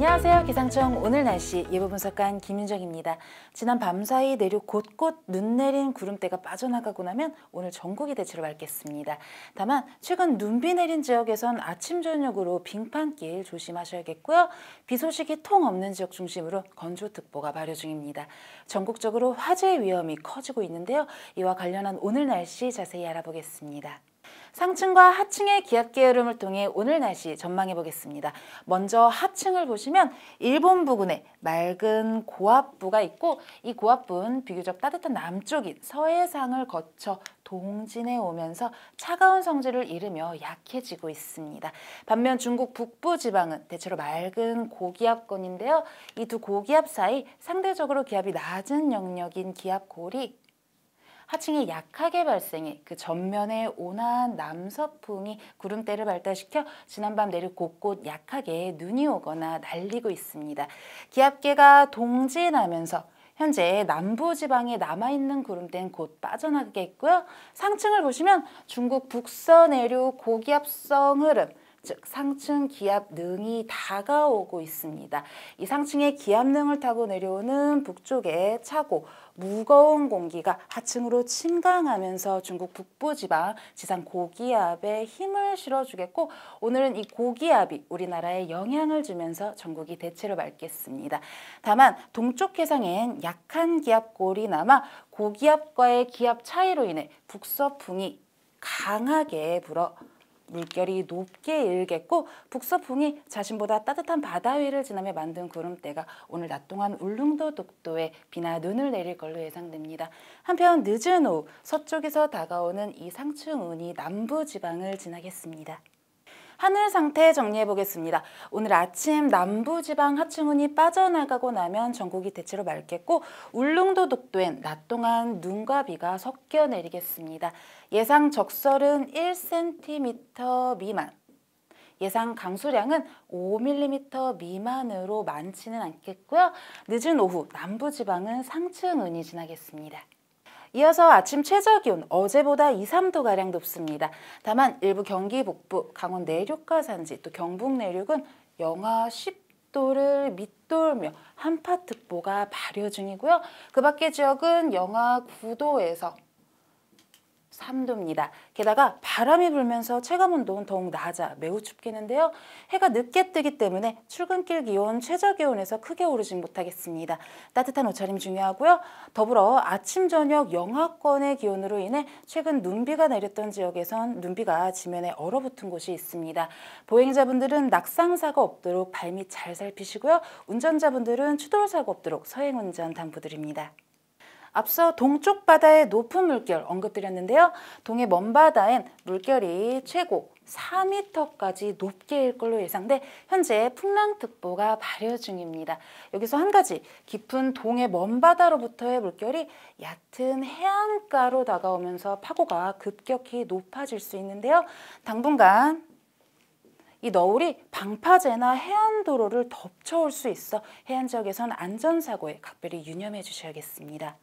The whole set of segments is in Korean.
안녕하세요. 기상청 오늘 날씨 예보 분석관 김윤정입니다. 지난 밤사이 내륙 곳곳 눈 내린 구름대가 빠져나가고 나면 오늘 전국이 대체로 맑겠습니다. 다만 최근 눈비 내린 지역에선 아침 저녁으로 빙판길 조심하셔야겠고요. 비 소식이 통 없는 지역 중심으로 건조특보가 발효 중입니다. 전국적으로 화재 위험이 커지고 있는데요. 이와 관련한 오늘 날씨 자세히 알아보겠습니다. 상층과 하층의 기압 계열음을 통해 오늘 날씨 전망해 보겠습니다. 먼저 하층을 보시면 일본 부근에 맑은 고압부가 있고 이 고압부는 비교적 따뜻한 남쪽인 서해상을 거쳐 동진해 오면서 차가운 성질을 잃으며 약해지고 있습니다. 반면 중국 북부 지방은 대체로 맑은 고기압권인데요. 이 두 고기압 사이 상대적으로 기압이 낮은 영역인 기압골이 하층이 약하게 발생해 그 전면에 온화한 남서풍이 구름대를 발달시켜 지난밤 내륙 곳곳 약하게 눈이 오거나 날리고 있습니다. 기압계가 동진하면서 현재 남부지방에 남아있는 구름대는 곧 빠져나가겠고요. 상층을 보시면 중국 북서 내륙 고기압성 흐름 즉 상층 기압 능이 다가오고 있습니다. 이 상층의 기압 능을 타고 내려오는 북쪽의 차고 무거운 공기가 하층으로 침강하면서 중국 북부 지방 지상 고기압에 힘을 실어주겠고 오늘은 이 고기압이 우리나라에 영향을 주면서 전국이 대체로 맑겠습니다. 다만 동쪽 해상엔 약한 기압골이 남아 고기압과의 기압 차이로 인해 북서풍이 강하게 불어 물결이 높게 일겠고 북서풍이 자신보다 따뜻한 바다 위를 지나며 만든 구름대가 오늘 낮 동안 울릉도 독도에 비나 눈을 내릴 걸로 예상됩니다. 한편 늦은 오후 서쪽에서 다가오는 이 상층운이 남부 지방을 지나겠습니다. 하늘 상태 정리해 보겠습니다. 오늘 아침 남부지방 하층운이 빠져나가고 나면 전국이 대체로 맑겠고 울릉도 독도엔 낮 동안 눈과 비가 섞여 내리겠습니다. 예상 적설은 1cm 미만 예상 강수량은 5mm 미만으로 많지는 않겠고요. 늦은 오후 남부지방은 상층은이 지나겠습니다. 이어서 아침 최저기온 어제보다 2, 3도가량 높습니다. 다만 일부 경기 북부, 강원 내륙과 산지, 또 경북 내륙은 영하 10도를 밑돌며 한파특보가 발효 중이고요. 그 밖의 지역은 영하 9도에서 3도입니다. 게다가 바람이 불면서 체감온도는 더욱 낮아 매우 춥겠는데요. 해가 늦게 뜨기 때문에 출근길 기온, 최저 기온에서 크게 오르진 못하겠습니다. 따뜻한 옷차림 중요하고요. 더불어 아침, 저녁 영하권의 기온으로 인해 최근 눈비가 내렸던 지역에선 눈비가 지면에 얼어붙은 곳이 있습니다. 보행자분들은 낙상사고 없도록 발밑 잘 살피시고요. 운전자분들은 추돌사고 없도록 서행운전 당부드립니다. 앞서 동쪽 바다의 높은 물결 언급드렸는데요. 동해 먼바다엔 물결이 최고 4m까지 높게 일 걸로 예상돼 현재 풍랑특보가 발효 중입니다. 여기서 한 가지 깊은 동해 먼바다로부터의 물결이 얕은 해안가로 다가오면서 파고가 급격히 높아질 수 있는데요. 당분간 이 너울이 방파제나 해안도로를 덮쳐올 수 있어 해안 지역에선 안전사고에 각별히 유념해 주셔야겠습니다.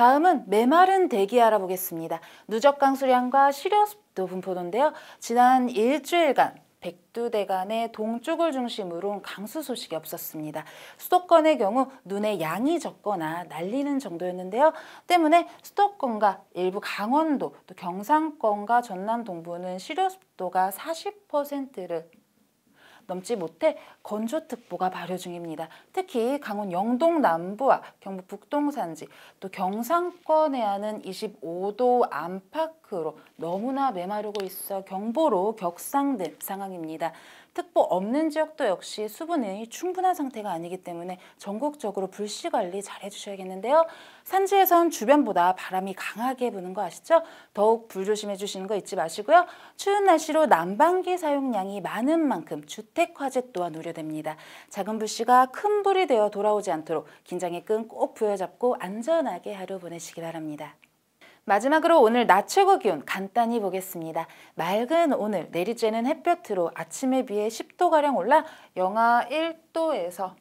다음은 메마른 대기 알아보겠습니다. 누적 강수량과 실현도 분포도인데요. 지난 일주일간 백두대간의 동쪽을 중심으로 강수 소식이 없었습니다. 수도권의 경우 눈의 양이 적거나 날리는 정도였는데요. 때문에 수도권과 일부 강원도, 또 경상권과 전남 동부는 실효 습도가 40%를 넘지 못해 건조특보가 발효 중입니다. 특히 강원 영동 남부와 경북 북동 산지 또 경상권 해안은 25도 안팎으로 너무나 메마르고 있어 경보로 격상된 상황입니다. 특보 없는 지역도 역시 수분이 충분한 상태가 아니기 때문에 전국적으로 불씨 관리 잘 해주셔야겠는데요. 산지에선 주변보다 바람이 강하게 부는 거 아시죠? 더욱 불 조심해 주시는 거 잊지 마시고요. 추운 날씨로 난방기 사용량이 많은 만큼 주택 화재 또한 우려됩니다. 작은 불씨가 큰 불이 되어 돌아오지 않도록 긴장의 끈 꼭 부여잡고 안전하게 하루 보내시기 바랍니다. 마지막으로 오늘 낮 최고 기온 간단히 보겠습니다. 맑은 오늘 내리쬐는 햇볕으로 아침에 비해 10도가량 올라 영하 1도에서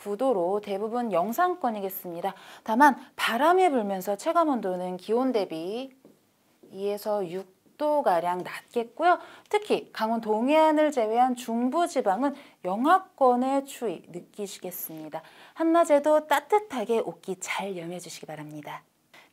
9도로 대부분 영상권이겠습니다. 다만 바람이 불면서 체감온도는 기온 대비 2에서 6도가량 낮겠고요. 특히 강원 동해안을 제외한 중부지방은 영하권의 추위 느끼시겠습니다. 한낮에도 따뜻하게 옷기 잘 여며주시기 바랍니다.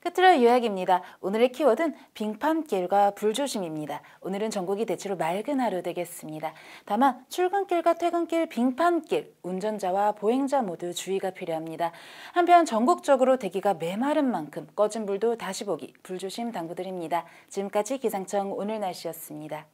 끝으로 요약입니다. 오늘의 키워드는 빙판길과 불조심입니다. 오늘은 전국이 대체로 맑은 하루 되겠습니다. 다만 출근길과 퇴근길, 빙판길, 운전자와 보행자 모두 주의가 필요합니다. 한편 전국적으로 대기가 메마른 만큼 꺼진 불도 다시 보기, 불조심 당부드립니다. 지금까지 기상청 오늘 날씨였습니다.